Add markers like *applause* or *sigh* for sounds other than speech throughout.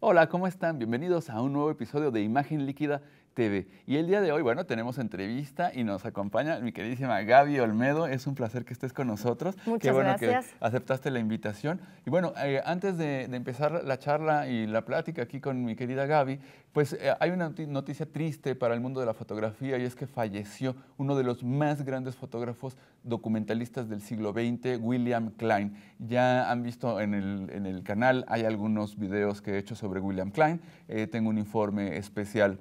Hola, ¿cómo están? Bienvenidos a un nuevo episodio de Imagen Líquida y el día de hoy, bueno, tenemos entrevista y nos acompaña mi queridísima Gaby Olmedo. Es un placer que estés con nosotros. Muchas Qué bueno gracias. que aceptaste la invitación. Y bueno, eh, antes de, empezar la charla y la plática aquí con mi querida Gaby, pues eh, hay una noticia triste para el mundo de la fotografía y es que falleció uno de los más grandes fotógrafos documentalistas del siglo XX, William Klein. Ya han visto en el, canal, hay algunos videos que he hecho sobre William Klein. Eh, tengo un informe especial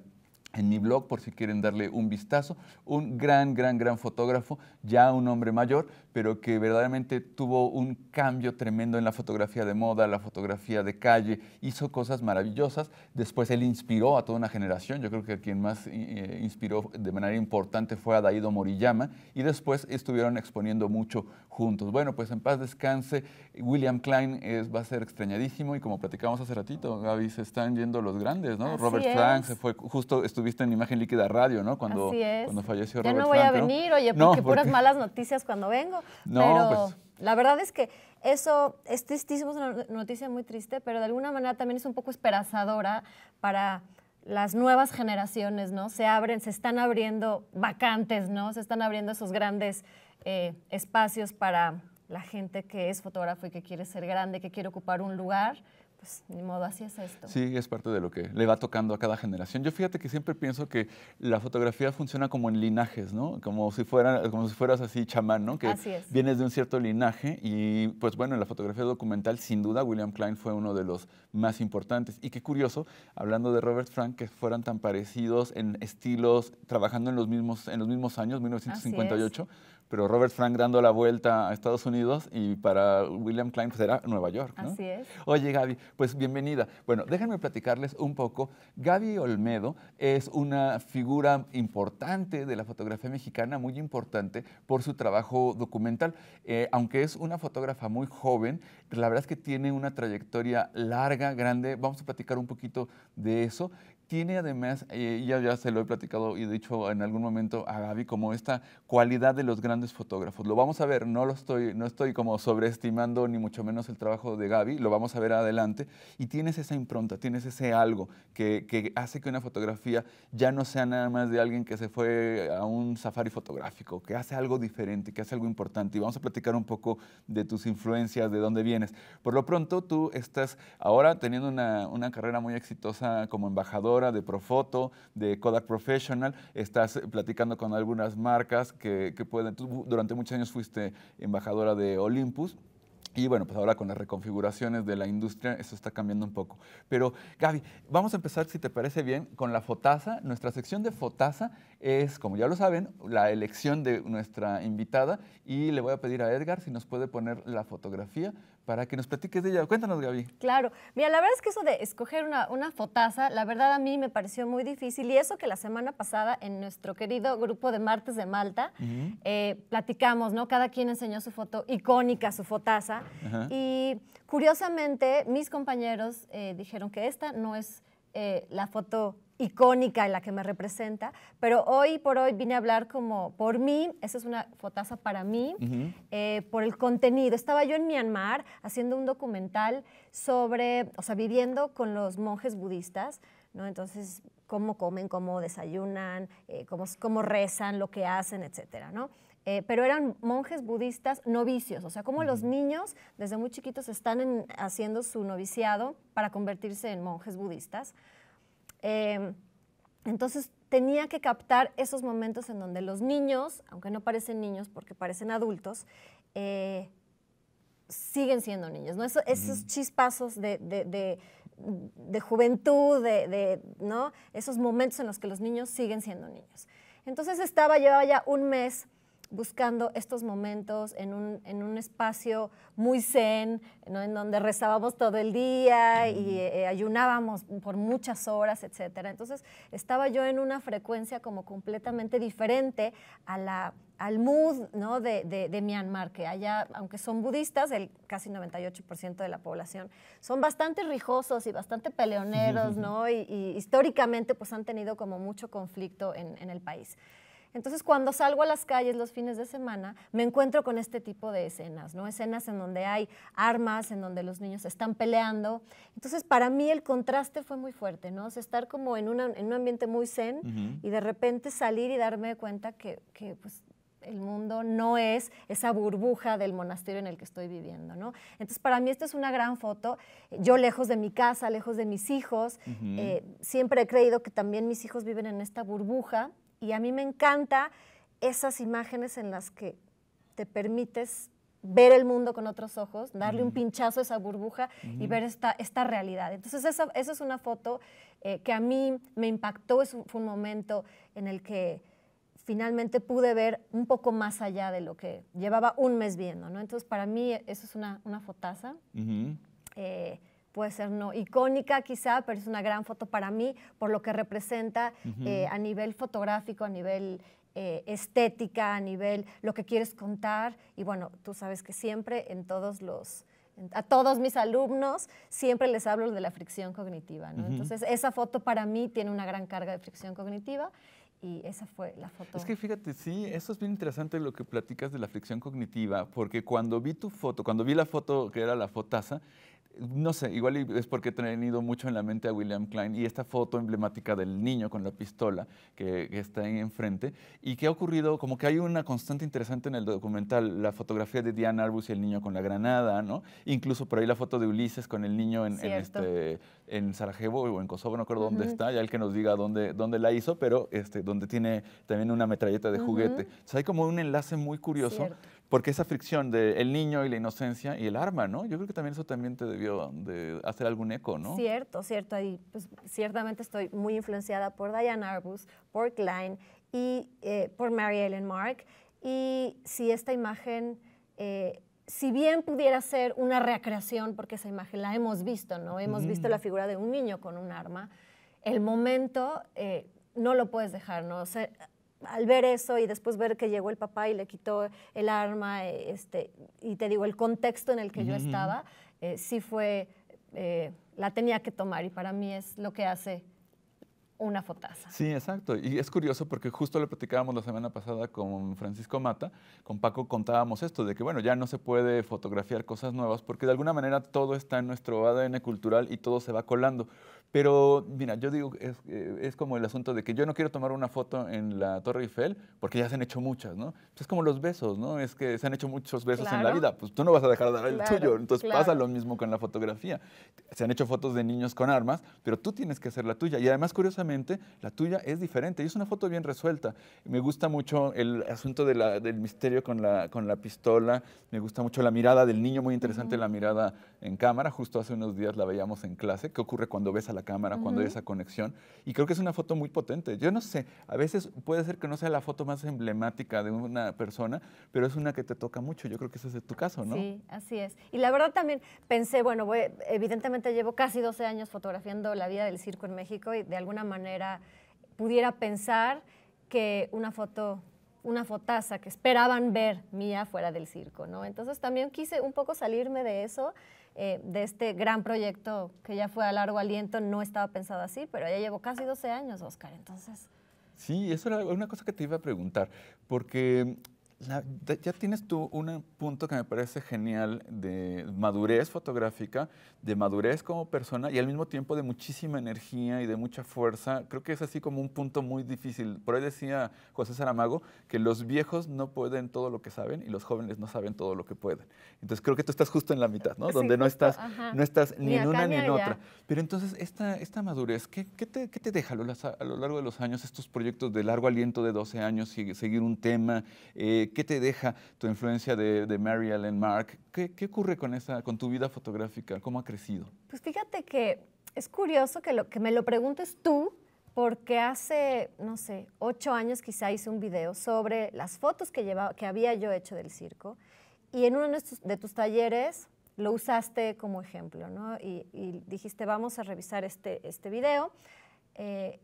en mi blog por si quieren darle un vistazo. Un gran, gran, gran fotógrafo, ya un hombre mayor, pero que verdaderamente tuvo un cambio tremendo en la fotografía de moda, la fotografía de calle, hizo cosas maravillosas. Después él inspiró a toda una generación. Yo creo que quien más eh, eh, inspiró de manera importante fue a Moriyama y después estuvieron exponiendo mucho juntos. Bueno, pues en paz descanse. William Klein es, va a ser extrañadísimo y como platicamos hace ratito, Gaby, se están yendo los grandes, ¿no? Robert Frank se fue justo viste en Imagen Líquida Radio, ¿no? Cuando, cuando falleció Robert Ya no voy a venir, oye, porque, puras malas noticias cuando vengo. No, pero pues. la verdad es que eso es tristísimo, es una noticia muy triste, pero de alguna manera también es un poco esperanzadora para las nuevas generaciones, ¿no? Se abren, se están abriendo vacantes, ¿no? Se están abriendo esos grandes eh, espacios para la gente que es fotógrafo y que quiere ser grande, que quiere ocupar un lugar pues ni modo, así es esto. Sí, es parte de lo que le va tocando a cada generación. Yo fíjate que siempre pienso que la fotografía funciona como en linajes, ¿no? Como si, fuera, como si fueras así chamán, ¿no? Que así es. vienes de un cierto linaje y pues bueno, en la fotografía documental sin duda William Klein fue uno de los más importantes. Y qué curioso, hablando de Robert Frank, que fueran tan parecidos en estilos, trabajando en los mismos, en los mismos años, 1958 pero Robert Frank dando la vuelta a Estados Unidos y para William Klein será pues, Nueva York. Así es. Oye, Gaby, pues bienvenida. Bueno, déjenme platicarles un poco. Gaby Olmedo es una figura importante de la fotografía mexicana, muy importante por su trabajo documental. Eh, aunque es una fotógrafa muy joven, la verdad es que tiene una trayectoria larga, grande. Vamos a platicar un poquito de eso tiene además, eh, ya ya se lo he platicado y dicho en algún momento a Gaby, como esta cualidad de los grandes fotógrafos. Lo vamos a ver, no, lo estoy, no estoy como sobreestimando ni mucho menos el trabajo de Gaby, lo vamos a ver adelante. Y tienes esa impronta, tienes ese algo que, que hace que una fotografía ya no sea nada más de alguien que se fue a un safari fotográfico, que hace algo diferente, que hace algo importante. Y vamos a platicar un poco de tus influencias, de dónde vienes. Por lo pronto, tú estás ahora teniendo una, una carrera muy exitosa como embajador de Profoto, de Kodak Professional, estás eh, platicando con algunas marcas que, pueden, durante muchos años fuiste embajadora de Olympus. Y bueno, pues ahora con las reconfiguraciones de la industria, eso está cambiando un poco. Pero Gaby, vamos a empezar, si te parece bien, con la fotaza. Nuestra sección de fotaza es, como ya lo saben, la elección de nuestra invitada. Y le voy a pedir a Edgar si nos puede poner la fotografía para que nos platiques de ella. Cuéntanos, Gaby. Claro. Mira, la verdad es que eso de escoger una, fotaza, la verdad a mí me pareció muy difícil. Y eso que la semana pasada en nuestro querido grupo de Martes de Malta eh, platicamos, ¿no? Cada quien enseñó su foto icónica, su fotaza. Y curiosamente, mis compañeros eh, dijeron que esta no es eh, la foto icónica en la que me representa, pero hoy por hoy vine a hablar como por mí, esa es una fotaza para mí, eh, por el contenido. Estaba yo en Myanmar haciendo un documental sobre, o sea, viviendo con los monjes budistas, ¿no? Entonces, cómo comen, cómo desayunan, eh, cómo, cómo, rezan, lo que hacen, etcétera, ¿no? Eh, pero eran monjes budistas novicios, o sea, como los niños desde muy chiquitos están haciendo su noviciado para convertirse en monjes budistas. Em, entonces tenía que captar esos momentos en donde los niños, aunque no parecen niños porque parecen adultos, eh, siguen siendo niños, ¿no? esos chispazos de, de, de, juventud, ¿no? Esos momentos en los que los niños siguen siendo niños. Entonces estaba, llevaba ya un mes buscando estos momentos en un, espacio muy zen, en donde rezábamos todo el día y eh, eh, ayunábamos por muchas horas, etcétera. Entonces estaba yo en una frecuencia como completamente diferente a la, al mood ¿no? de, de, Myanmar, que allá, aunque son budistas, el casi 98% de la población, son bastante rijosos y bastante peleoneros, *laughs* ¿no? y, históricamente pues han tenido como mucho conflicto en, en el país. Entonces, cuando salgo a las calles los fines de semana, me encuentro con este tipo de escenas, ¿no? Escenas en donde hay armas, en donde los niños están peleando. Entonces, para mí el contraste fue muy fuerte, ¿no? estar como en, en un ambiente muy zen y de repente salir y darme cuenta que, que pues, el mundo no es esa burbuja del monasterio en el que estoy viviendo, ¿no? Entonces, para mí esta es una gran foto. Yo lejos de mi casa, lejos de mis hijos, eh, siempre he creído que también mis hijos viven en esta burbuja y a mí me encanta esas imágenes en las que te permites ver el mundo con otros ojos, darle un pinchazo a esa burbuja y ver esta, esta realidad. Entonces, esa, es una foto eh, que a mí me impactó, fue un momento en el que finalmente pude ver un poco más allá de lo que llevaba un mes viendo, Entonces, para mí, eso es una, fotaza puede ser no icónica quizá, pero es una gran foto para mí por lo que representa eh, a nivel fotográfico, a nivel eh, estética, a nivel lo que quieres contar. Y bueno, tú sabes que siempre en todos los... a todos mis alumnos siempre les hablo de la fricción cognitiva. ¿no? Entonces, esa foto para mí tiene una gran carga de fricción cognitiva y esa fue la foto. Es que fíjate, sí, eso es bien interesante lo que platicas de la fricción cognitiva, porque cuando vi tu foto, cuando vi la foto que era la fotaza, no sé, igual es porque he tenido mucho en la mente a William Klein y esta foto emblemática del niño con la pistola que, está ahí enfrente y que ha ocurrido, como que hay una constante interesante en el documental, la fotografía de Diane Arbus y el niño con la granada, ¿no? Incluso por ahí la foto de Ulises con el niño en, este, en Sarajevo o en Kosovo, no recuerdo dónde está, ya el que nos diga dónde, dónde la hizo, pero este, donde tiene también una metralleta de juguete. O sea, hay como un enlace muy curioso. Porque esa fricción del el niño y la inocencia y el arma, ¿no? Yo creo que también eso también te debió de hacer algún eco, ¿no? Cierto, cierto. Y pues, ciertamente estoy muy influenciada por Diane Arbus, por Klein y eh, por Mary Ellen Mark. Y si esta imagen, eh, si bien pudiera ser una recreación, porque esa imagen la hemos visto, ¿no? Hemos mm. visto la figura de un niño con un arma, el momento eh, no lo puedes dejar, ¿no? al ver eso y después ver que llegó el papá y le quitó el arma, eh, este, y te digo, el contexto en el que yo estaba, eh, sí fue, eh, la tenía que tomar y para mí es lo que hace una fotaza. Sí, exacto. Y es curioso porque justo lo platicábamos la semana pasada con Francisco Mata, con Paco contábamos esto, de que bueno, ya no se puede fotografiar cosas nuevas porque de alguna manera todo está en nuestro ADN cultural y todo se va colando. Pero mira, yo digo, es, eh, es, como el asunto de que yo no quiero tomar una foto en la Torre Eiffel porque ya se han hecho muchas, ¿no? Pues es como los besos, ¿no? Es que se han hecho muchos besos en la vida, pues tú no vas a dejar de dar el tuyo, entonces pasa lo mismo con la fotografía. Se han hecho fotos de niños con armas, pero tú tienes que hacer la tuya. Y además, curiosamente, la tuya es diferente y es una foto bien resuelta. Me gusta mucho el asunto de la, del misterio con la, con la pistola, me gusta mucho la mirada del niño, muy interesante la mirada en cámara. Justo hace unos días la veíamos en clase, qué ocurre cuando ves a la cámara, cuando hay esa conexión. Y creo que es una foto muy potente. Yo no sé, a veces puede ser que no sea la foto más emblemática de una persona, pero es una que te toca mucho. Yo creo que ese es tu caso, ¿no? Sí, así es. Y la verdad también pensé, bueno, evidentemente llevo casi 12 años fotografiando la vida del circo en México y de alguna manera pudiera pensar que una foto una fotaza que esperaban ver mía fuera del circo, ¿no? Entonces también quise un poco salirme de eso eh, de este gran proyecto que ya fue a largo aliento no estaba pensado así, pero ya llevo casi 12 años, Oscar, entonces... Sí, eso era una cosa que te iba a preguntar, porque ya tienes tú un punto que me parece genial de madurez fotográfica, de madurez como persona y al mismo tiempo de muchísima energía y de mucha fuerza. Creo que es así como un punto muy difícil. Por ahí decía José Saramago que los viejos no pueden todo lo que saben y los jóvenes no saben todo lo que pueden. Entonces creo que tú estás justo en la mitad, ¿no? Donde no estás, no estás ni, en una ni, en otra. Pero entonces esta, esta madurez, ¿qué, qué, te, qué te, deja a lo, largo de los años estos proyectos de largo aliento de 12 años, seguir un tema? Eh, ¿Qué te deja tu influencia de, Mary Ellen Mark? ¿Qué, ocurre con, esa, con tu vida fotográfica? ¿Cómo ha crecido? Pues fíjate que es curioso que, lo, que me lo preguntes tú, porque hace, no sé, ocho años quizá hice un video sobre las fotos que, llevaba, que había yo hecho del circo y en uno de tus, talleres lo usaste como ejemplo, ¿no? Y, dijiste, vamos a revisar este, este video. Eh,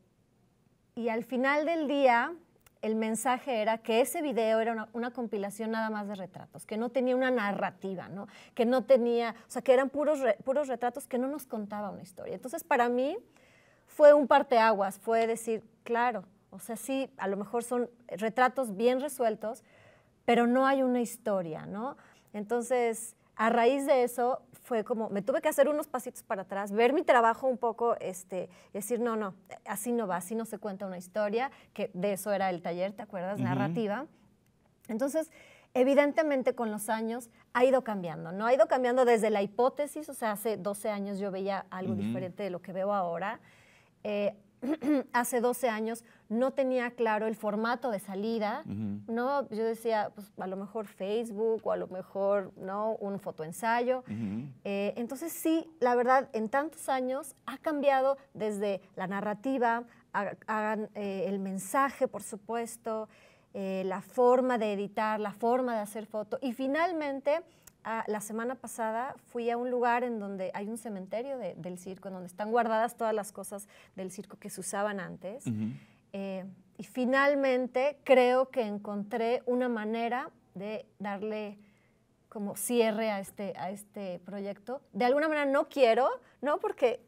y al final del día el mensaje era que ese video era una, compilación nada más de retratos, que no tenía una narrativa, Que no tenía, o sea, que eran puros, puros retratos que no nos contaba una historia. Entonces, para mí fue un parteaguas, fue decir, claro, o sea, sí, a lo mejor son retratos bien resueltos, pero no hay una historia, ¿no? Entonces, a raíz de eso fue como, me tuve que hacer unos pasitos para atrás, ver mi trabajo un poco, este, decir, no, no, así no va, así no se cuenta una historia, que de eso era el taller, ¿te acuerdas? Narrativa. Entonces, evidentemente con los años ha ido cambiando, ¿no? Ha ido cambiando desde la hipótesis, o sea, hace 12 años yo veía algo diferente de lo que veo ahora. Eh, *clears throat* hace 12 años no tenía claro el formato de salida, ¿no? Yo decía, pues a lo mejor Facebook o a lo mejor, ¿no? Un fotoensayo. Eh, entonces sí, la verdad, en tantos años ha cambiado desde la narrativa, eh, el mensaje, por supuesto, eh, la forma de editar, la forma de hacer foto y finalmente Ah, la semana pasada fui a un lugar en donde hay un cementerio del circo, en donde están guardadas todas las cosas del circo que se usaban antes. Eh, y finalmente creo que encontré una manera de darle como cierre a este, a este proyecto. De alguna manera no quiero, ¿no? Porque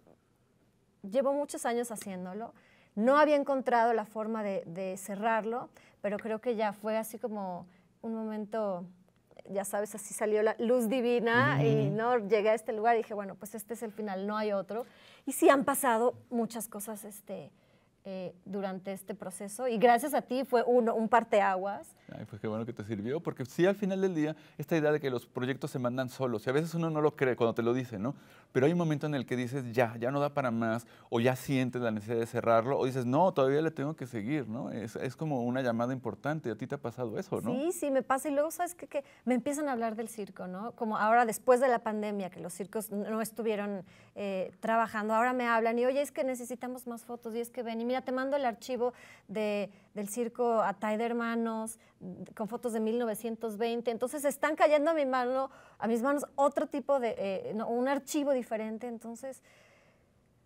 llevo muchos años haciéndolo. No había encontrado la forma de, de cerrarlo, pero creo que ya fue así como un momento ya sabes, así salió la luz divina y no llegué a este lugar y dije, bueno, pues este es el final, no hay otro. Y sí han pasado muchas cosas este, eh, durante este proceso y gracias a ti fue uno, un parteaguas. Ay, pues qué bueno que te sirvió, porque sí al final del día esta idea de que los proyectos se mandan solos y a veces uno no lo cree cuando te lo dicen, ¿no? Pero hay un momento en el que dices ya, ya no da para más o ya sientes la necesidad de cerrarlo o dices no, todavía le tengo que seguir, ¿no? Es, es como una llamada importante, a ti te ha pasado eso, ¿no? Sí, sí, me pasa y luego sabes qué? me empiezan a hablar del circo, ¿no? Como ahora después de la pandemia que los circos no estuvieron eh, trabajando, ahora me hablan y oye, es que necesitamos más fotos y es que ven y ya te mando el archivo del circo Atay de Hermanos con fotos de 1920. Entonces están cayendo a, mi mano, a mis manos otro tipo de, eh, un archivo diferente. Entonces,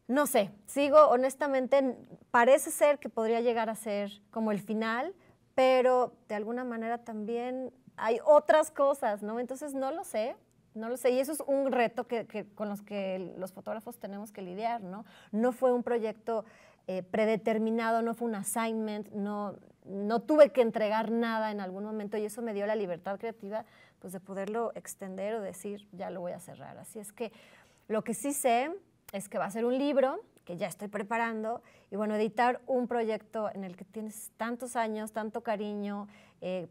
no sé, sigo honestamente, parece ser que podría llegar a ser como el final, pero de alguna manera también hay otras cosas, ¿no? Entonces no lo sé, no lo sé. Y eso es un reto con los que los fotógrafos tenemos que lidiar, ¿no? No fue un proyecto eh, predeterminado, no fue un assignment, no, no tuve que entregar nada en algún momento y eso me dio la libertad creativa pues de poderlo extender o decir, ya lo voy a cerrar. Así es que lo que sí sé es que va a ser un libro que ya estoy preparando y bueno, editar un proyecto en el que tienes tantos años, tanto cariño, eh,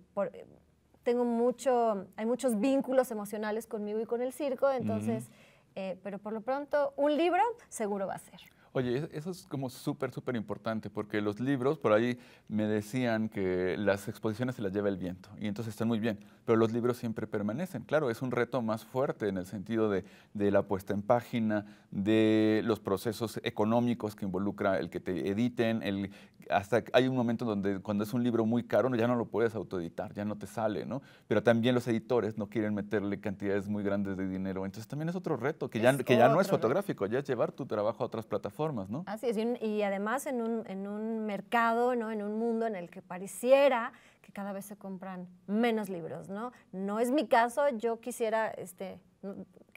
tengo mucho, hay muchos vínculos emocionales conmigo y con el circo, entonces, eh, pero por lo pronto un libro seguro va a ser. Oye, eso es como súper, súper importante, porque los libros por ahí me decían que las exposiciones se las lleva el viento, y entonces están muy bien, pero los libros siempre permanecen. Claro, es un reto más fuerte en el sentido de, la puesta en página, de los procesos económicos que involucra el que te editen, el, hasta hay un momento donde cuando es un libro muy caro ya no lo puedes autoeditar, ya no te sale, ¿no? Pero también los editores no quieren meterle cantidades muy grandes de dinero, entonces también es otro reto, que, ya, que ya no es fotográfico, ya es llevar tu trabajo a otras plataformas Así y, además en un, en un, mercado, ¿no? En un mundo en el que pareciera que cada vez se compran menos libros, ¿no? No es mi caso, yo quisiera, este,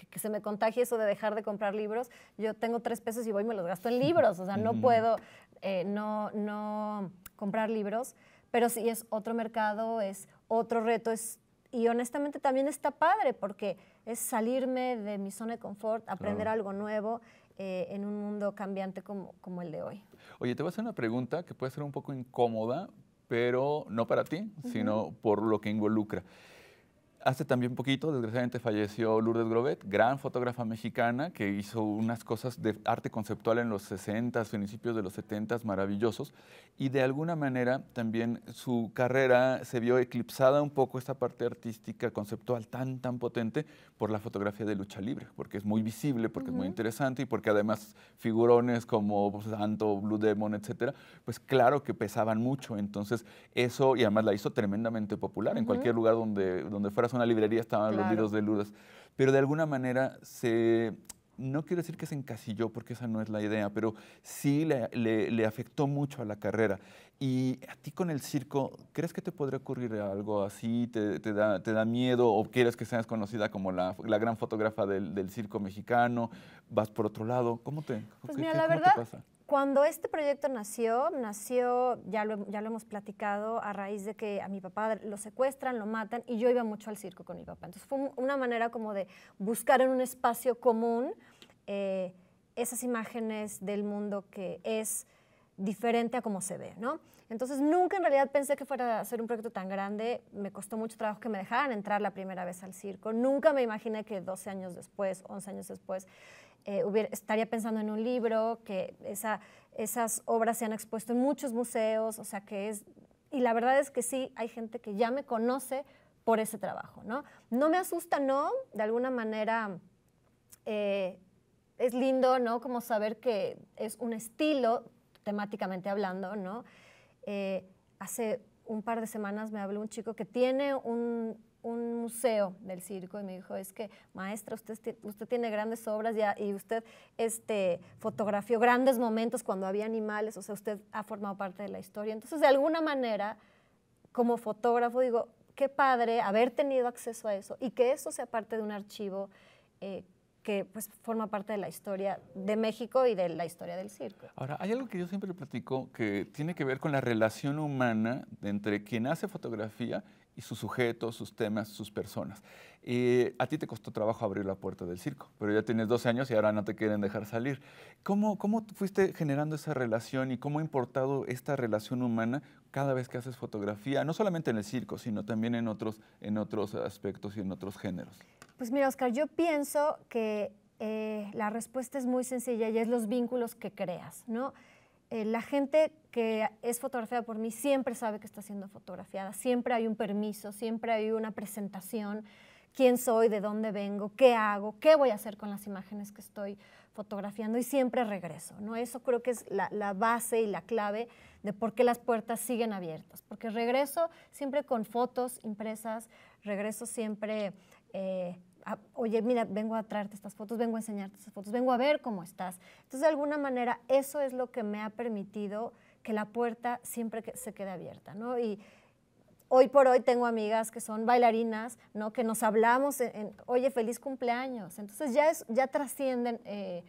que, se me contagie eso de dejar de comprar libros. Yo tengo tres pesos y voy y me los gasto en libros, o sea, no puedo eh, no, no comprar libros, pero sí es otro mercado, es otro reto, es y honestamente también está padre porque es salirme de mi zona de confort, aprender algo nuevo eh, en un mundo cambiante como, el de hoy. Oye, te voy a hacer una pregunta que puede ser un poco incómoda, pero no para ti, sino por lo que involucra. Hace también poquito, desgraciadamente, falleció Lourdes Grobet, gran fotógrafa mexicana que hizo unas cosas de arte conceptual en los 60, principios de los 70, maravillosos. Y de alguna manera también su carrera se vio eclipsada un poco esta parte artística, conceptual tan, tan potente por la fotografía de lucha libre, porque es muy visible, porque es muy interesante y porque además figurones como Santo, Blue Demon, etcétera, pues claro que pesaban mucho. Entonces, eso, y además la hizo tremendamente popular. En cualquier lugar donde, donde fuera la librería, estaban los libros de Lourdes. Pero de alguna manera se, no quiero decir que se encasilló, porque esa no es la idea, pero sí le, afectó mucho a la carrera. Y a ti con el circo, ¿crees que te podría ocurrir algo así? ¿Te, te, da, te da, miedo o quieres que seas conocida como la, la gran fotógrafa del, del, circo mexicano? ¿Vas por otro lado? ¿Cómo te, pues mira, la verdad, te pasa? Cuando este proyecto nació, nació, ya lo, hemos platicado, a raíz de que a mi papá lo secuestran, lo matan y yo iba mucho al circo con mi papá. Entonces fue una manera como de buscar en un espacio común eh, esas imágenes del mundo que es diferente a cómo se ve, ¿no? Entonces nunca en realidad pensé que fuera a ser un proyecto tan grande, me costó mucho trabajo que me dejaran entrar la primera vez al circo, nunca me imaginé que 12 años después, 11 años después, eh, estaría pensando en un libro, que esas obras se han expuesto en muchos museos, o sea que es, y la verdad es que sí, hay gente que ya me conoce por ese trabajo, ¿no? No me asusta, no, de alguna manera eh, es lindo, ¿no? Como saber que es un estilo, temáticamente hablando, ¿no? Eh, hace un par de semanas me habló un chico que tiene un, un museo del circo y me dijo, es que maestra, usted, usted tiene grandes obras y, y, usted este, fotografió grandes momentos cuando había animales, o sea, usted ha formado parte de la historia. Entonces, de alguna manera, como fotógrafo, digo, qué padre haber tenido acceso a eso y que eso sea parte de un archivo eh, que pues forma parte de la historia de México y de la historia del circo. Ahora, hay algo que yo siempre platico que tiene que ver con la relación humana entre quien hace fotografía y sus sujetos, sus temas, sus personas. Eh, a ti te costó trabajo abrir la puerta del circo, pero ya tienes 12 años y ahora no te quieren dejar salir. ¿Cómo, cómo fuiste generando esa relación y cómo ha importado esta relación humana cada vez que haces fotografía, no solamente en el circo, sino también en otros, en otros aspectos y en otros géneros? Pues mira, Oscar, yo pienso que eh, la respuesta es muy sencilla y es los vínculos que creas, ¿no? Eh, la gente que es fotografiada por mí siempre sabe que está siendo fotografiada, siempre hay un permiso, siempre hay una presentación, quién soy, de dónde vengo, qué hago, qué voy a hacer con las imágenes que estoy fotografiando y siempre regreso, ¿no? Eso creo que es la, base y la clave de por qué las puertas siguen abiertas, porque regreso siempre con fotos impresas, regreso siempre eh, oye, mira, vengo a traerte estas fotos, vengo a enseñarte estas fotos, vengo a ver cómo estás. Entonces, de alguna manera, eso es lo que me ha permitido que la puerta siempre que se quede abierta, ¿no? Y hoy por hoy tengo amigas que son bailarinas, ¿no? Que nos hablamos, en, oye, feliz cumpleaños. Entonces, ya, es, ya trascienden eh,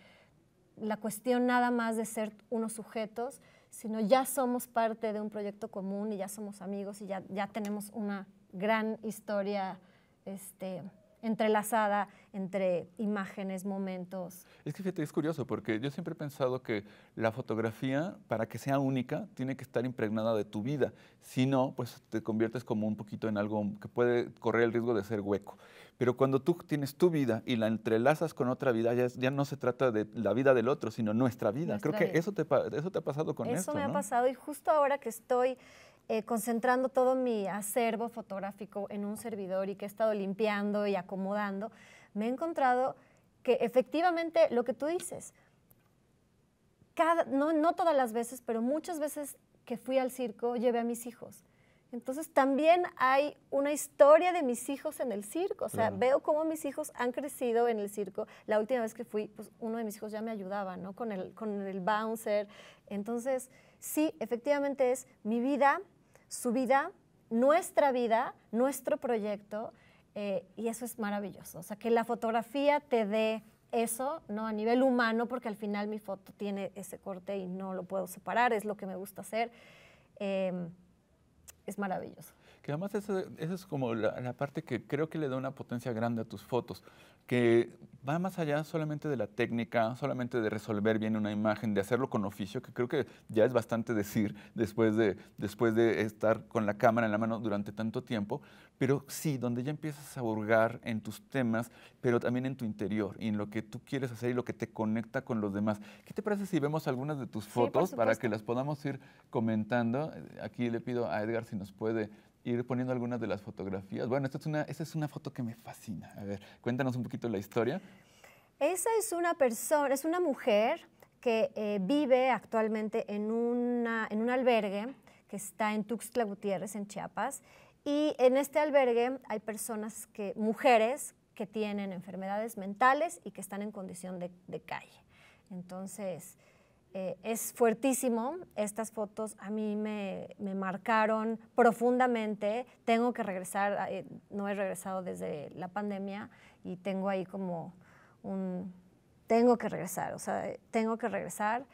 la cuestión nada más de ser unos sujetos, sino ya somos parte de un proyecto común y ya somos amigos y ya, ya tenemos una gran historia este, entrelazada entre imágenes, momentos. Es que fíjate, es curioso porque yo siempre he pensado que la fotografía, para que sea única, tiene que estar impregnada de tu vida. Si no, pues te conviertes como un poquito en algo que puede correr el riesgo de ser hueco. Pero cuando tú tienes tu vida y la entrelazas con otra vida, ya, no se trata de la vida del otro, sino nuestra vida. Creo que eso te, eso te ha pasado con eso. Eso me ha pasado y justo ahora que estoy eh, concentrando todo mi acervo fotográfico en un servidor y que he estado limpiando y acomodando, me he encontrado que efectivamente lo que tú dices, no, no todas las veces, pero muchas veces que fui al circo llevé a mis hijos. Entonces también hay una historia de mis hijos en el circo, o sea, veo cómo mis hijos han crecido en el circo. La última vez que fui, pues, uno de mis hijos ya me ayudaba, ¿no? Con con el bouncer. Entonces, sí, efectivamente es mi vida su vida, nuestra vida, nuestro proyecto, eh, y eso es maravilloso. O sea, que la fotografía te dé eso, ¿no? A nivel humano, porque al final mi foto tiene ese corte y no lo puedo separar, es lo que me gusta hacer. Eh, es maravilloso que además esa, es como la, parte que creo que le da una potencia grande a tus fotos, que va más allá solamente de la técnica, solamente de resolver bien una imagen, de hacerlo con oficio, que creo que ya es bastante decir después de, después de estar con la cámara en la mano durante tanto tiempo, pero sí, donde ya empiezas a hurgar en tus temas, pero también en tu interior y en lo que tú quieres hacer y lo que te conecta con los demás. ¿Qué te parece si vemos algunas de tus fotos para que las podamos ir comentando? Aquí le pido a Edgar si nos puede ir poniendo algunas de las fotografías. Bueno, esta es una, esta es una foto que me fascina. A ver, cuéntanos un poquito la historia. Esa es una persona, es una mujer que eh, vive actualmente en, en un albergue que está en Tuxtla Gutiérrez, en Chiapas. Y en este albergue hay personas que, mujeres, que tienen enfermedades mentales y que están en condición de, de calle. Entonces, eh, es fuertísimo. Estas fotos a mí me, marcaron profundamente. Tengo que regresar, eh, no he regresado desde la pandemia y tengo ahí como un... Tengo que regresar, o sea, tengo que regresar.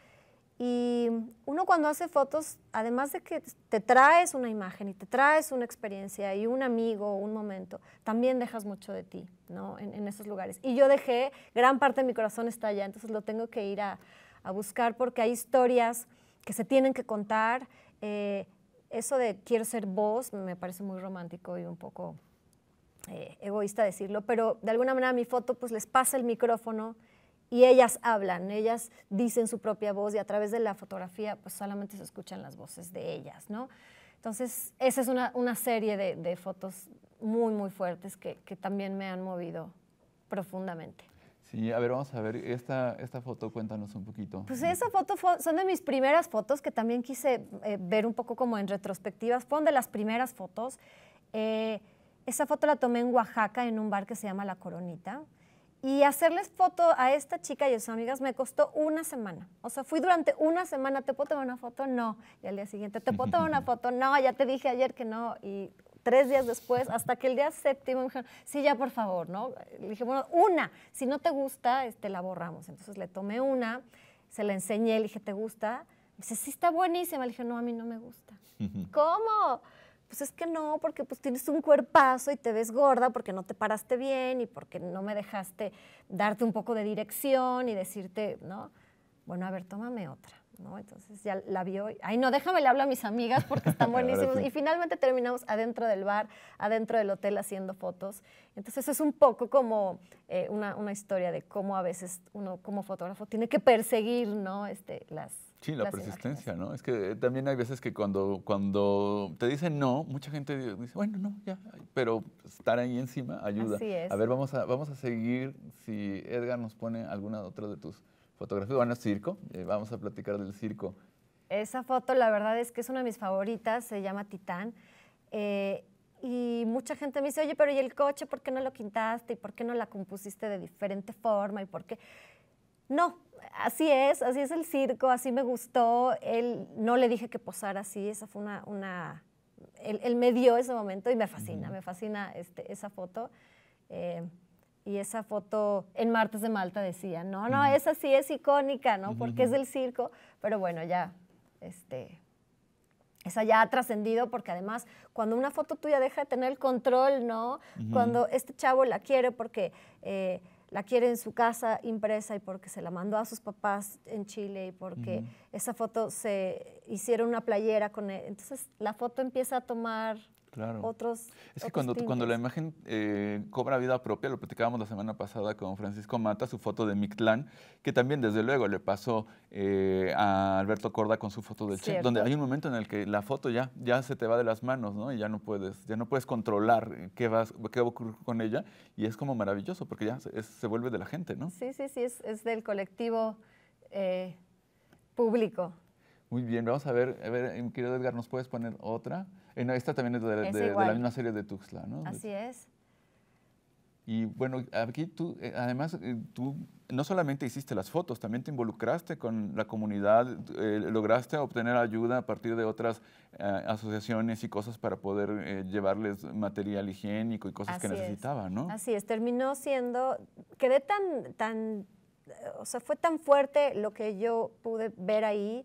Y uno cuando hace fotos, además de que te traes una imagen y te traes una experiencia y un amigo, un momento, también dejas mucho de ti, ¿no? En, en esos lugares. Y yo dejé, gran parte de mi corazón está allá, entonces lo tengo que ir a, a buscar porque hay historias que se tienen que contar. Eh, eso de quiero ser voz me parece muy romántico y un poco eh, egoísta decirlo, pero de alguna manera mi foto pues les pasa el micrófono y ellas hablan, ellas dicen su propia voz y a través de la fotografía pues solamente se escuchan las voces de ellas, ¿no? Entonces, esa es una, serie de, fotos muy, muy fuertes que también me han movido profundamente. Y a ver, vamos a ver, esta, esta foto cuéntanos un poquito. Pues esa foto son de mis primeras fotos que también quise eh, ver un poco como en retrospectivas, fueron de las primeras fotos. Eh, esa foto la tomé en Oaxaca, en un bar que se llama La Coronita. Y hacerles foto a esta chica y a sus amigas me costó una semana. O sea, fui durante una semana, ¿te puedo tomar una foto? No. Y al día siguiente, ¿te puedo tomar una *laughs* foto? No, ya te dije ayer que no. Y tres días después, hasta que el día séptimo me dijeron, sí, ya por favor, ¿no? Le dije, bueno, una, si no te gusta, este, la borramos. Entonces le tomé una, se la enseñé, le dije, ¿te gusta? Me dice, sí, está buenísima. Le dije, no, a mí no me gusta. ¿Cómo? Pues es que no, porque pues tienes un cuerpazo y te ves gorda porque no te paraste bien y porque no me dejaste darte un poco de dirección y decirte, ¿no? Bueno, a ver, tómame otra. Entonces ya la vio, ay no, déjame le hablo a mis amigas porque están *laughs* buenísimos. Y finalmente terminamos adentro del bar, adentro del hotel haciendo fotos. Entonces es un poco como eh, una, una, historia de cómo a veces uno como fotógrafo tiene que perseguir, ¿no? Este, las, sí, la persistencia, ¿no? Es que eh, también hay veces que cuando, cuando te dicen no, mucha gente dice, bueno, no, ya, pero estar ahí encima ayuda. A ver, vamos a, vamos a seguir si Edgar nos pone alguna otra de tus fotografía. Bueno, circo, eh, vamos a platicar del circo. Esa foto, la verdad es que es una de mis favoritas, se llama Titán. Eh, y mucha gente me dice, oye, pero ¿y el coche por qué no lo quintaste? ¿Y por qué no la compusiste de diferente forma? ¿Y por qué? No, así es, así es el circo, así me gustó. Él no le dije que posara así, esa fue una... una él, me dio ese momento y me fascina, me fascina este, esa foto. Eh, y esa foto en Martes de Malta decía, no, no, esa sí es icónica, ¿no? Porque es del circo, pero bueno, ya, este, esa ya ha trascendido porque además cuando una foto tuya deja de tener el control, ¿no? Cuando este chavo la quiere porque eh, la quiere en su casa impresa y porque se la mandó a sus papás en Chile y porque esa foto se hicieron una playera con él, e-, entonces la foto empieza a tomar Claro. Otros. Es que cuando, cuando la imagen eh, cobra vida propia, lo platicábamos la semana pasada con Francisco Mata, su foto de Mictlán, que también desde luego le pasó eh, a Alberto Corda con su foto del Che, donde hay un momento en el que la foto ya, ya se te va de las manos, ¿no? Y ya no puedes, ya no puedes controlar qué, vas, qué va a ocurrir con ella. Y es como maravilloso, porque ya se, vuelve de la gente, ¿no? Sí, sí, sí, es, es del colectivo eh, público. Muy bien, vamos a ver, a ver, eh, querido Edgar, ¿nos puedes poner otra? Eh, esta también es, de, la misma serie de Tuxtla, ¿no? Así es. Y bueno, aquí tú, eh, además, tú no solamente hiciste las fotos, también te involucraste con la comunidad, lograste obtener ayuda a partir de otras asociaciones y cosas para poder llevarles material higiénico y cosas que necesitaban, ¿no? Así es, terminó siendo, quedé tan, tan, o sea, fue tan fuerte lo que yo pude ver ahí,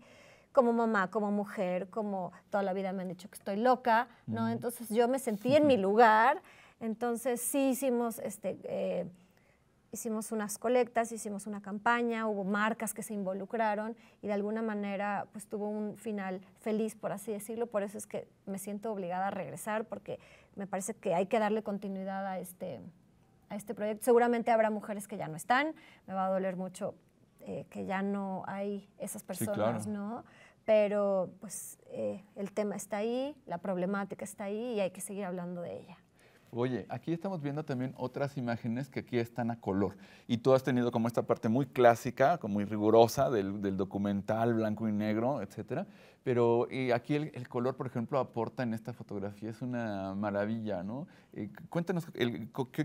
como mamá, como mujer, como toda la vida me han dicho que estoy loca, ¿no? Entonces yo me sentí en mi lugar. Entonces sí hicimos, este, eh, hicimos unas colectas, hicimos una campaña, hubo marcas que se involucraron y de alguna manera pues tuvo un final feliz, por así decirlo. Por eso es que me siento obligada a regresar porque me parece que hay que darle continuidad a este, a este proyecto. Seguramente habrá mujeres que ya no están, me va a doler mucho eh, que ya no hay esas personas, ¿no? Pero pues eh, el tema está ahí, la problemática está ahí y hay que seguir hablando de ella. Oye, aquí estamos viendo también otras imágenes que aquí están a color. Y tú has tenido como esta parte muy clásica, como muy rigurosa del, del documental blanco y negro, etcétera. Pero eh, aquí el, color, por ejemplo, aporta en esta fotografía, es una maravilla, ¿no? Eh, cuéntanos,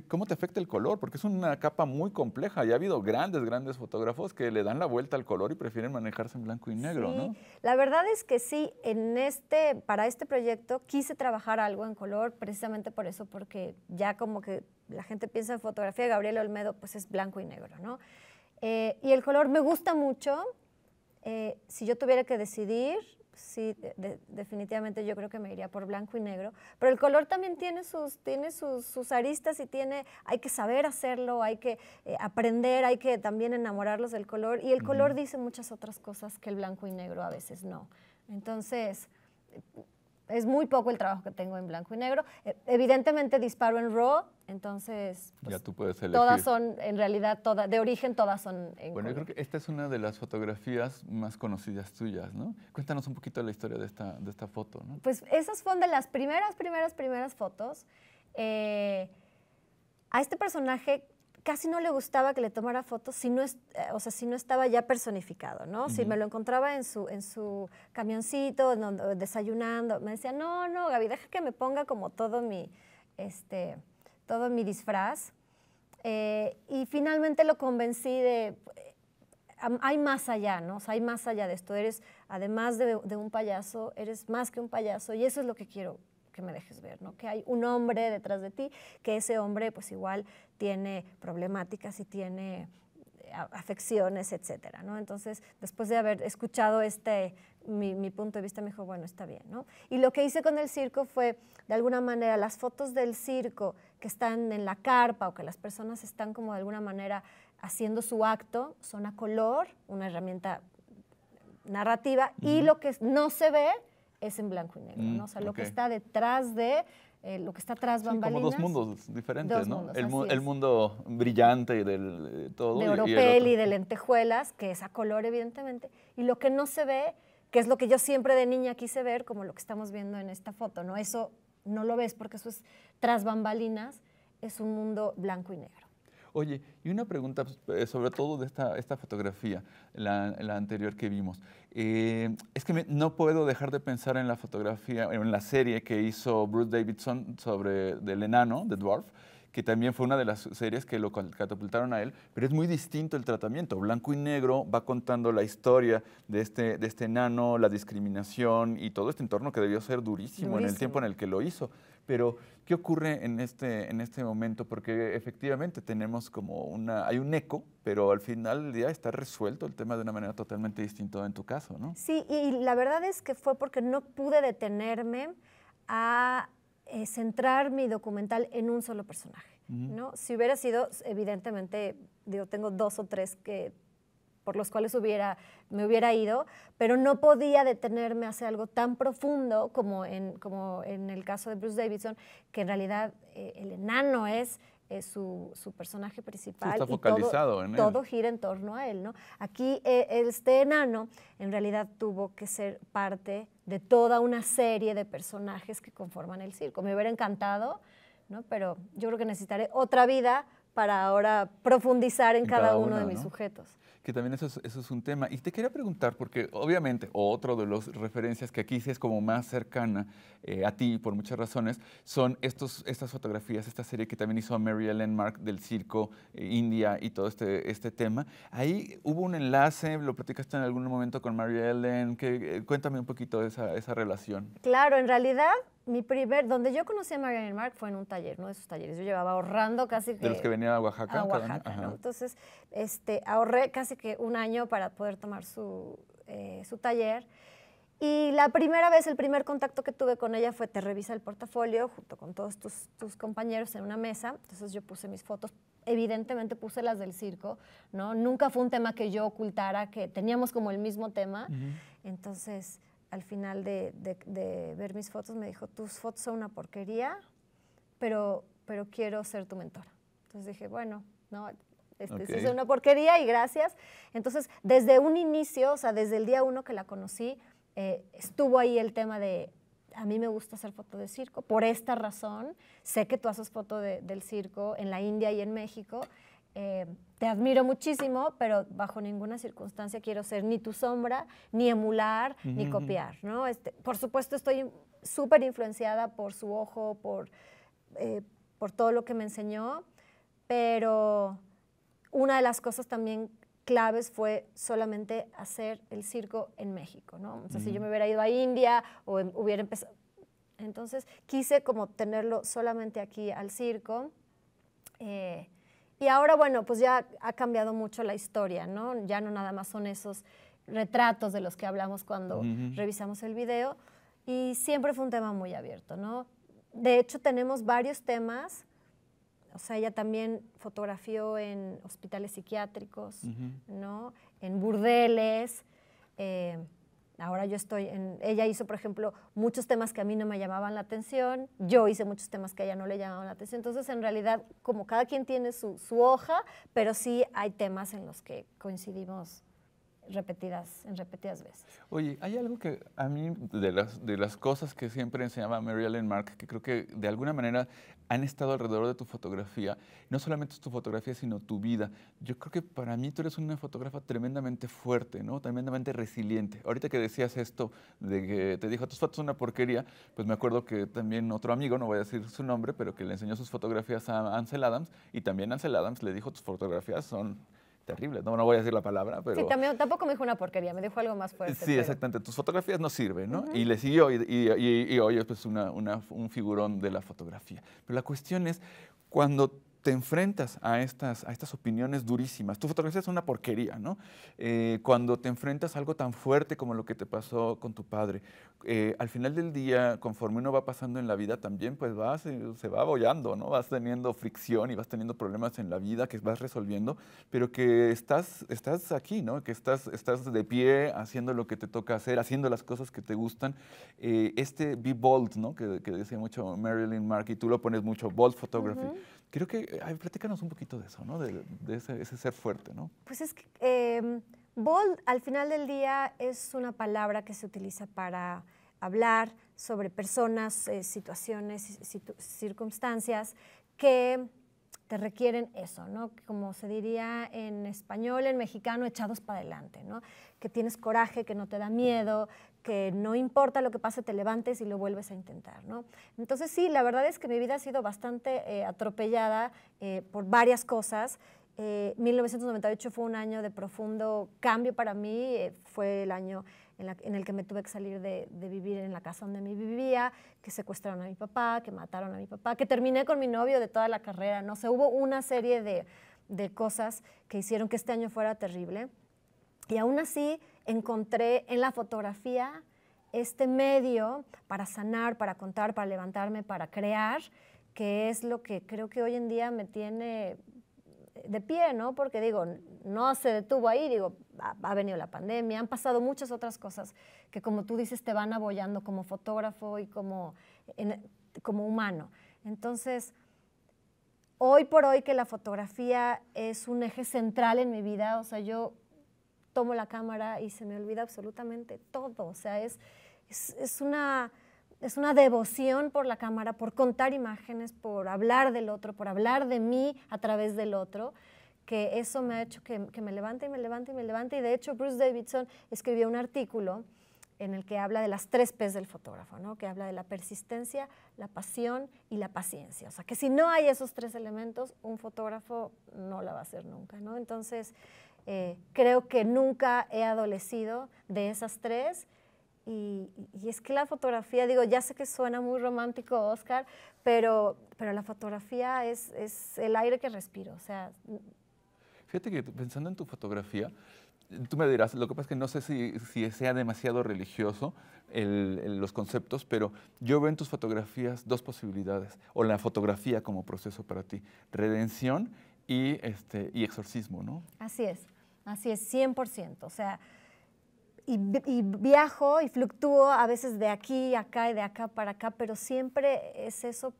¿cómo te afecta el color? Porque es una capa muy compleja y ha habido grandes, grandes fotógrafos que le dan la vuelta al color y prefieren manejarse en blanco y negro, sí. ¿no? La verdad es que sí, en este, para este proyecto quise trabajar algo en color precisamente por eso, porque ya como que la gente piensa en fotografía, Gabriel Olmedo pues es blanco y negro, ¿no? Eh, y el color me gusta mucho. si yo tuviera que decidir, sí, definitivamente yo creo que me iría por blanco y negro, pero el color también tiene sus, tiene sus, aristas y tiene, hay que saber hacerlo, hay que eh, aprender, hay que también enamorarlos del color y el color dice muchas otras cosas que el blanco y negro a veces no. Entonces, eh, es muy poco el trabajo que tengo en blanco y negro. Eh, evidentemente disparo en RAW, entonces, pues, ya tú puedes todas son, en realidad, todas, de origen todas son en Bueno, yo creo que esta es una de las fotografías más conocidas tuyas, ¿no? Cuéntanos un poquito la historia de esta, de foto, ¿no? Pues esas fueron de las primeras, primeras, primeras fotos. Eh, a este personaje casi no le gustaba que le tomara fotos si no, es, eh, o sea, si no estaba ya personificado, ¿no? Si me lo encontraba en su, en su camioncito, desayunando, me decía, no, no, Gaby, deja que me ponga como todo mi, este todo mi disfraz. Eh, y finalmente lo convencí de, hay más allá, ¿no? O sea, hay más allá de esto. Eres, además de, de, un payaso, eres más que un payaso y eso es lo que quiero que me dejes ver, ¿no? Que hay un hombre detrás de ti, que ese hombre pues igual tiene problemáticas y tiene afecciones, etcétera, ¿no? Entonces, después de haber escuchado este, mi, punto de vista, me dijo, bueno, está bien, Y lo que hice con el circo fue, de alguna manera, las fotos del circo que están en la carpa o que las personas están como de alguna manera haciendo su acto, son a color, una herramienta narrativa, y lo que no se ve es en blanco y negro, ¿no? O sea, lo mm, que está detrás de eh, lo que está atrás bambalinas. como dos mundos diferentes, ¿no? el, mundo brillante del, de eh, todo. De oropel y, y, de lentejuelas, que es a color evidentemente, y lo que no se ve, que es lo que yo siempre de niña quise ver, como lo que estamos viendo en esta foto, ¿no? Eso no lo ves porque eso es tras bambalinas, es un mundo blanco y negro. Oye, y una pregunta pues, eh, sobre todo de esta, fotografía, la, anterior que vimos. Eh, es que no puedo dejar de pensar en la fotografía, en la serie que hizo Bruce Davidson sobre el enano, The Dwarf, que también fue una de las series que lo catapultaron a él, pero es muy distinto el tratamiento. Blanco y negro va contando la historia de este, de este enano, la discriminación y todo este entorno que debió ser durísimo, en el tiempo en el que lo hizo. Pero, ¿qué ocurre en este, en este momento? Porque efectivamente tenemos como una, hay un eco, pero al final del día está resuelto el tema de una manera totalmente distinta en tu caso, ¿no? Sí, y la verdad es que fue porque no pude detenerme a eh, centrar mi documental en un solo personaje. ¿no? Si hubiera sido, evidentemente, yo tengo dos o tres que por los cuales me hubiera ido, pero no podía detenerme a hacer algo tan profundo como en, como en el caso de Bruce Davidson, que en realidad eh, el enano es es eh, su, personaje principal. todo, gira en torno a él, ¿no? Aquí eh, este enano en realidad tuvo que ser parte de toda una serie de personajes que conforman el circo. Me hubiera encantado, ¿no? Pero yo creo que necesitaré otra vida para ahora profundizar en cada, uno de mis sujetos que también eso es, eso es un tema. Y te quería preguntar, porque obviamente otro de las referencias que aquí sí es como más cercana eh, a ti por muchas razones, son estos, estas fotografías, esta serie que también hizo Mary Ellen Mark del circo eh, India y todo este, este tema. Ahí hubo un enlace, lo platicaste en algún momento con Mary Ellen, que, eh, cuéntame un poquito de esa, esa relación. Claro, en realidad mi primer, donde yo conocí a Marianne Mark fue en un taller, uno de esos talleres. Yo llevaba ahorrando casi que... De los que venían a Oaxaca. A Oaxaca, Entonces, este, ahorré casi que un año para poder tomar su, eh, su taller. Y la primera vez, el primer contacto que tuve con ella fue te revisa el portafolio junto con todos tus, tus compañeros en una mesa. Entonces yo puse mis fotos, evidentemente puse las del circo, ¿no? Nunca fue un tema que yo ocultara, que teníamos como el mismo tema. Entonces al final de, ver mis fotos me dijo, tus fotos son una porquería, pero, pero quiero ser tu mentora. Entonces dije, bueno, no, es este, una porquería y gracias. Entonces, desde un inicio, o sea, desde el día uno que la conocí, eh, estuvo ahí el tema de, a mí me gusta hacer fotos de circo, por esta razón, sé que tú haces foto del circo en la India y en México, eh, te admiro muchísimo, pero bajo ninguna circunstancia quiero ser ni tu sombra, ni emular, ni copiar, ¿no? Este, por supuesto estoy súper influenciada por su ojo, por, eh, por todo lo que me enseñó, pero una de las cosas también claves fue solamente hacer el circo en México, ¿no? O sea, si yo me hubiera ido a India o em, hubiera empezado... Entonces quise como tenerlo solamente aquí al circo. Eh, y ahora, bueno, pues ya ha cambiado mucho la historia, ¿no? Ya no nada más son esos retratos de los que hablamos cuando revisamos el video. Y siempre fue un tema muy abierto, ¿no? De hecho, tenemos varios temas. O sea, ella también fotografió en hospitales psiquiátricos, ¿no? En burdeles. Eh, Ahora yo estoy en, ella hizo, por ejemplo, muchos temas que a mí no me llamaban la atención, yo hice muchos temas que a ella no le llamaban la atención, entonces en realidad como cada quien tiene su, su hoja, pero sí hay temas en los que coincidimos repetidas, en repetidas veces. Oye, hay algo que a mí, de las, de las cosas que siempre enseñaba Mary Ellen Mark, que creo que de alguna manera han estado alrededor de tu fotografía, no solamente es tu fotografía, sino tu vida. Yo creo que para mí tú eres una fotógrafa tremendamente fuerte, ¿no? Tremendamente resiliente. Ahorita que decías esto, de que te dijo, tus fotos son una porquería, pues me acuerdo que también otro amigo, no voy a decir su nombre, pero que le enseñó sus fotografías a Ansel Adams, y también Ansel Adams le dijo, tus fotografías son terrible. No, no voy a decir la palabra, pero... también, tampoco me dijo una porquería, me dijo algo más fuerte. Sí, exactamente. Tus fotografías no sirven, ¿no? Y le siguió y, y, y, hoy es pues, una, un figurón de la fotografía. Pero la cuestión es, cuando te enfrentas a estas, a estas opiniones durísimas. Tu fotografía es una porquería, ¿no? Eh, cuando te enfrentas a algo tan fuerte como lo que te pasó con tu padre, eh, al final del día, conforme uno va pasando en la vida también, pues vas, eh, se va abollando, ¿no? Vas teniendo fricción y vas teniendo problemas en la vida que vas resolviendo, pero que estás, estás aquí, ¿no? Que estás, estás de pie haciendo lo que te toca hacer, haciendo las cosas que te gustan. este be bold, ¿no? Que, decía mucho Marilyn Mark y tú lo pones mucho, bold photography. Creo que, eh, ay, platícanos un poquito de eso, ¿no? De, ese, ser fuerte, ¿no? Pues es que bold em, al final del día es una palabra que se utiliza para hablar sobre personas, eh, situaciones, circunstancias que te requieren eso, ¿no? Como se diría en español, en mexicano, echados para adelante, ¿no? Que tienes coraje, que no te da miedo, que no importa lo que pase, te levantes y lo vuelves a intentar, ¿no? Entonces sí, la verdad es que mi vida ha sido bastante eh, atropellada eh, por varias cosas. 1998 eh, fue un año de profundo cambio para mí, fue el año en, el que me tuve que salir de, vivir en la casa donde me vivía, que secuestraron a mi papá, que mataron a mi papá, que terminé con mi novio de toda la carrera, no se hubo una serie de, de cosas que hicieron que este año fuera terrible. Y aún así, encontré en la fotografía este medio para sanar, para contar, para levantarme, para crear, que es lo que creo que hoy en día me tiene de pie, ¿no? Porque digo, no se detuvo ahí, digo, ha, venido la pandemia, han pasado muchas otras cosas que como tú dices te van abollando como fotógrafo y como, como humano. Entonces, hoy por hoy que la fotografía es un eje central en mi vida, o sea, yo tomo la cámara y se me olvida absolutamente todo. O sea, es, es, es, una, es una devoción por la cámara, por contar imágenes, por hablar del otro, por hablar de mí a través del otro que eso me ha hecho que, que me levante y me levante y me levante. Y de hecho, Bruce Davidson escribió un artículo en el que habla de las tres P's del fotógrafo, ¿no? que habla de la persistencia, la pasión y la paciencia. O sea, que si no hay esos tres elementos, un fotógrafo no la va a hacer nunca. ¿no? Entonces, eh, creo que nunca he adolecido de esas tres. Y, es que la fotografía, digo, ya sé que suena muy romántico, Oscar, pero, pero la fotografía es, es el aire que respiro. O sea. Fíjate que pensando en tu fotografía, tú me dirás, lo que pasa es que no sé si, sea demasiado religioso los conceptos, pero yo veo en tus fotografías dos posibilidades, o la fotografía como proceso para ti, redención y, este, y exorcismo, ¿no? Así es. Así es, 100%. O sea, y, viajo y fluctúo a veces de aquí, acá y de acá para acá, pero siempre es eso,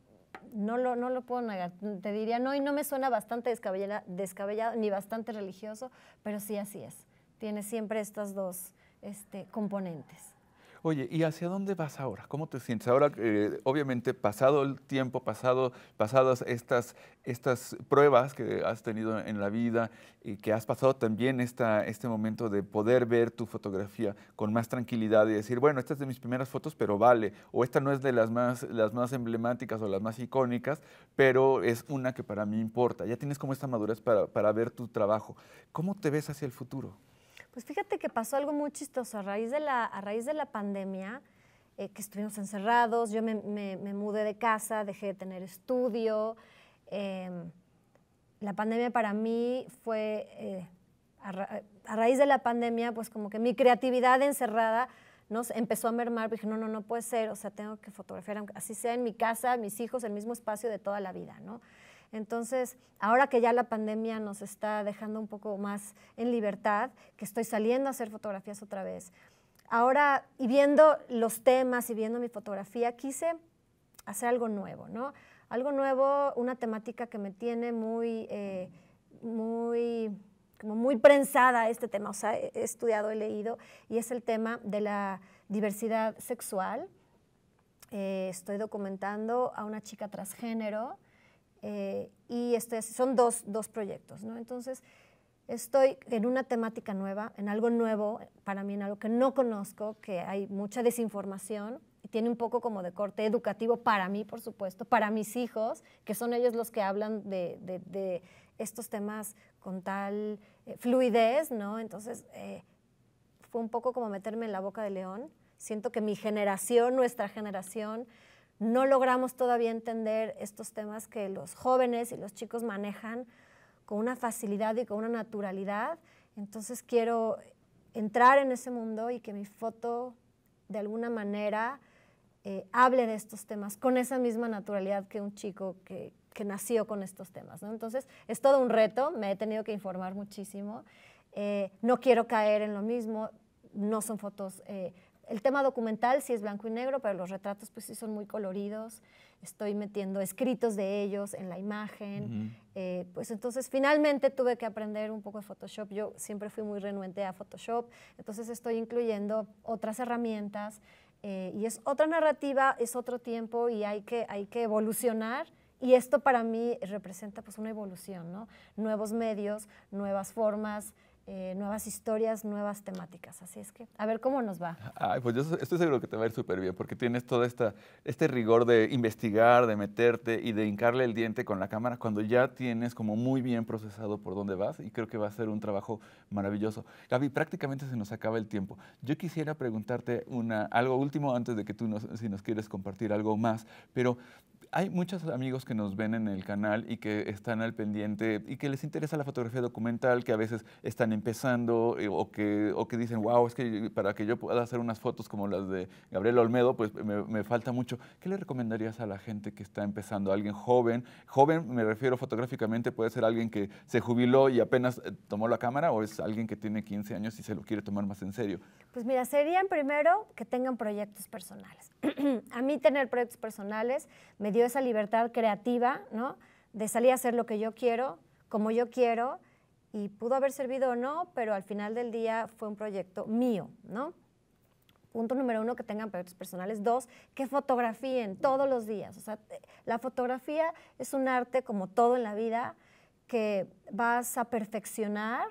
no lo, puedo negar. Te diría, no, y no me suena bastante descabellado, ni bastante religioso, pero sí así es. Tiene siempre estos dos este, componentes. Oye, ¿y hacia dónde vas ahora? ¿Cómo te sientes? Ahora, obviamente, pasado el tiempo, pasado, pasadas estas, estas pruebas que has tenido en la vida y que has pasado también esta, este momento de poder ver tu fotografía con más tranquilidad y decir, bueno, esta es de mis primeras fotos, pero vale, o esta no es de las más, las más emblemáticas o las más icónicas, pero es una que para mí importa. Ya tienes como esta madurez para, para ver tu trabajo. ¿Cómo te ves hacia el futuro? Pues fíjate que pasó algo muy chistoso a raíz de la, pandemia, eh, que estuvimos encerrados, yo me, mudé de casa, dejé de tener estudio. Em, la pandemia para mí fue, eh, eh, a, raíz de la pandemia, pues como que mi creatividad encerrada nos empezó a mermar, dije, no, no, no puede ser, o sea, tengo que fotografiar, así sea en mi casa, mis hijos, el mismo espacio de toda la vida, ¿no? Entonces, ahora que ya la pandemia nos está dejando un poco más en libertad, que estoy saliendo a hacer fotografías otra vez, ahora y viendo los temas y viendo mi fotografía, quise hacer algo nuevo, ¿no? Algo nuevo, una temática que me tiene muy, eh, muy, como muy prensada este tema, o sea, he estudiado, he leído, y es el tema de la diversidad sexual. Eh, estoy documentando a una chica transgénero eh, y este, son dos, proyectos, ¿no? Entonces, estoy en una temática nueva, en algo nuevo para mí, en algo que no conozco, que hay mucha desinformación y tiene un poco como de corte educativo para mí, por supuesto, para mis hijos, que son ellos los que hablan de, estos temas con tal eh, fluidez, ¿no? Entonces, eh, fue un poco como meterme en la boca de león. Siento que mi generación, nuestra generación, no logramos todavía entender estos temas que los jóvenes y los chicos manejan con una facilidad y con una naturalidad. Entonces quiero entrar en ese mundo y que mi foto de alguna manera eh, hable de estos temas con esa misma naturalidad que un chico que, nació con estos temas. Entonces es todo un reto, me he tenido que informar muchísimo. Eh, no quiero caer en lo mismo, no son fotos eh, el tema documental sí es blanco y negro, pero los retratos pues sí son muy coloridos. Estoy metiendo escritos de ellos en la imagen. Eh, pues entonces finalmente tuve que aprender un poco de Photoshop. Yo siempre fui muy renuente a Photoshop, entonces estoy incluyendo otras herramientas eh, y es otra narrativa, es otro tiempo y hay que, hay que evolucionar. Y esto para mí representa pues una evolución, ¿no? Nuevos medios, nuevas formas, eh, nuevas historias, nuevas temáticas. Así es que, a ver cómo nos va. Ay, pues yo estoy seguro que te va a ir súper bien, porque tienes todo esta, este rigor de investigar, de meterte y de hincarle el diente con la cámara cuando ya tienes como muy bien procesado por dónde vas y creo que va a ser un trabajo maravilloso. Gaby, prácticamente se nos acaba el tiempo. Yo quisiera preguntarte una, algo último antes de que tú nos, si nos quieres compartir algo más, pero hay muchos amigos que nos ven en el canal y que están al pendiente y que les interesa la fotografía documental, que a veces están empezando eh, o, que, o que dicen, wow, es que para que yo pueda hacer unas fotos como las de Gabriel Olmedo, pues me, me falta mucho. ¿Qué le recomendarías a la gente que está empezando? Alguien joven, joven me refiero fotográficamente, puede ser alguien que se jubiló y apenas eh, tomó la cámara o es alguien que tiene 15 años y se lo quiere tomar más en serio. Pues mira, serían primero que tengan proyectos personales. *clears throat* a mí tener proyectos personales me dio esa libertad creativa, ¿no? De salir a hacer lo que yo quiero, como yo quiero, y pudo haber servido o no, pero al final del día fue un proyecto mío, Punto número uno, que tengan proyectos personales. Dos, que fotografíen todos los días. la fotografía es un arte como todo en la vida que vas a perfeccionar,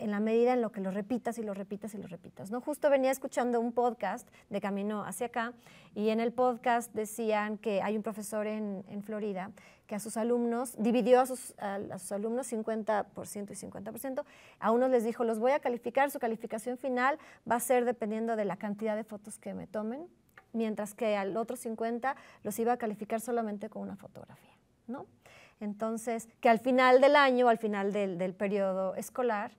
en la medida en lo que lo repitas y lo repitas y lo repitas. ¿no? Justo venía escuchando un podcast de camino hacia acá y en el podcast decían que hay un profesor en, Florida que a sus alumnos, dividió a sus, alumnos 50% y 50%, a unos les dijo, los voy a calificar, su calificación final va a ser dependiendo de la cantidad de fotos que me tomen, mientras que al otro 50 los iba a calificar solamente con una fotografía. ¿no? Entonces, que al final del año, al final del periodo escolar,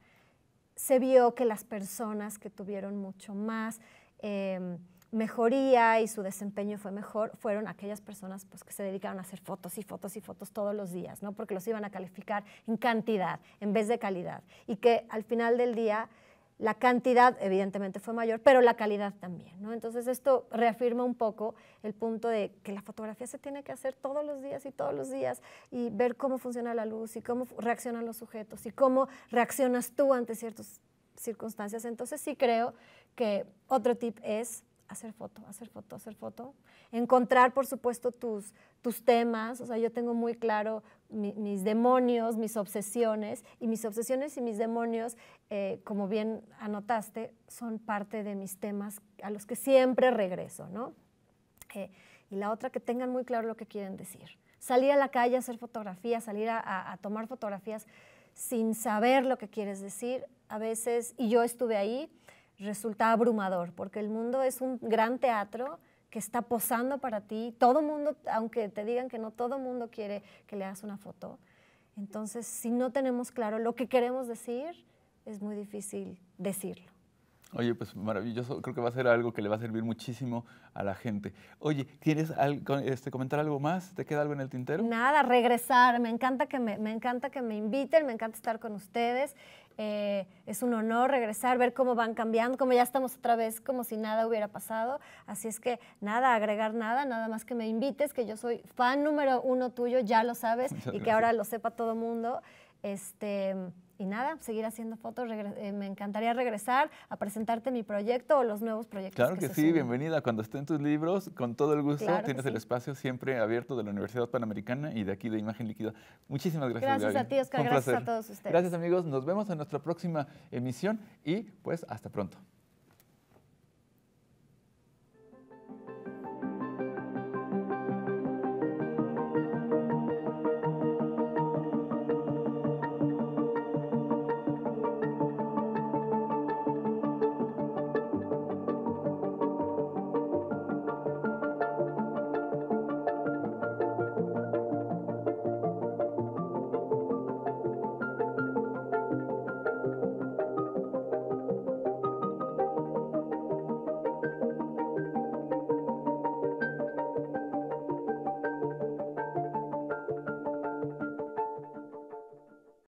se vio que las personas que tuvieron mucho más em, mejoría y su desempeño fue mejor fueron aquellas personas pues, que se dedicaron a hacer fotos y fotos y fotos todos los días, ¿no? porque los iban a calificar en cantidad en vez de calidad. Y que al final del día la cantidad evidentemente fue mayor, pero la calidad también. ¿no? Entonces esto reafirma un poco el punto de que la fotografía se tiene que hacer todos los días y todos los días y ver cómo funciona la luz y cómo reaccionan los sujetos y cómo reaccionas tú ante ciertas circunstancias. Entonces sí creo que otro tip es hacer foto, hacer foto, hacer foto. Encontrar, por supuesto, tus, tus temas. O sea, yo tengo muy claro mis demonios, mis obsesiones. Y mis obsesiones y mis demonios, eh, como bien anotaste, son parte de mis temas a los que siempre regreso, ¿no? Eh, y la otra, que tengan muy claro lo que quieren decir. Salir a la calle a hacer fotografías, salir a tomar fotografías sin saber lo que quieres decir. A veces, y yo estuve ahí, resulta abrumador, porque el mundo es un gran teatro que está posando para ti. Todo mundo, aunque te digan que no, todo mundo quiere que le hagas una foto. Entonces, si no tenemos claro lo que queremos decir, es muy difícil decirlo. Oye, pues maravilloso. Creo que va a ser algo que le va a servir muchísimo a la gente. Oye, ¿quieres este, comentar algo más? ¿Te queda algo en el tintero? Nada, regresar. Me encanta que me, me encanta que me inviten, me encanta estar con ustedes. Eh, es un honor regresar, ver cómo van cambiando, como ya estamos otra vez, como si nada hubiera pasado. Así es que nada, agregar nada, nada más que me invites, que yo soy fan número uno tuyo, ya lo sabes, y que ahora lo sepa todo mundo. Este, y nada, seguir haciendo fotos, eh, me encantaría regresar a presentarte mi proyecto o los nuevos proyectos. Claro que, sí, bienvenida. Cuando estén tus libros, con todo el gusto, tienes el espacio siempre abierto de la Universidad Panamericana y de aquí de Imagen Líquida. Muchísimas gracias. Gracias a ti, Oscar, gracias a todos ustedes. Gracias amigos, nos vemos en nuestra próxima emisión y pues hasta pronto.